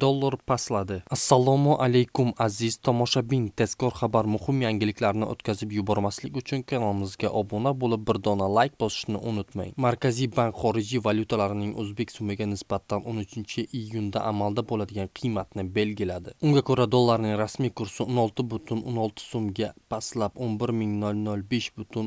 dollar pastladi assalomu alaykum aziz tomoshabin tezkor xabar muhim yangiliklarni o'tkazib yubormaslik uchun kanalimizga obuna bo'lib bir dona layk bosishni unutmang markaziy bank xorijiy valyutalarining o'zbek so'miga nisbatan 13 iyunda amalda bo'ladigan qiymatni belgiladi unga ko'ra dollarning rasmiy kursi 16 butun 16 so'mga pastlab 11 ming 005 butun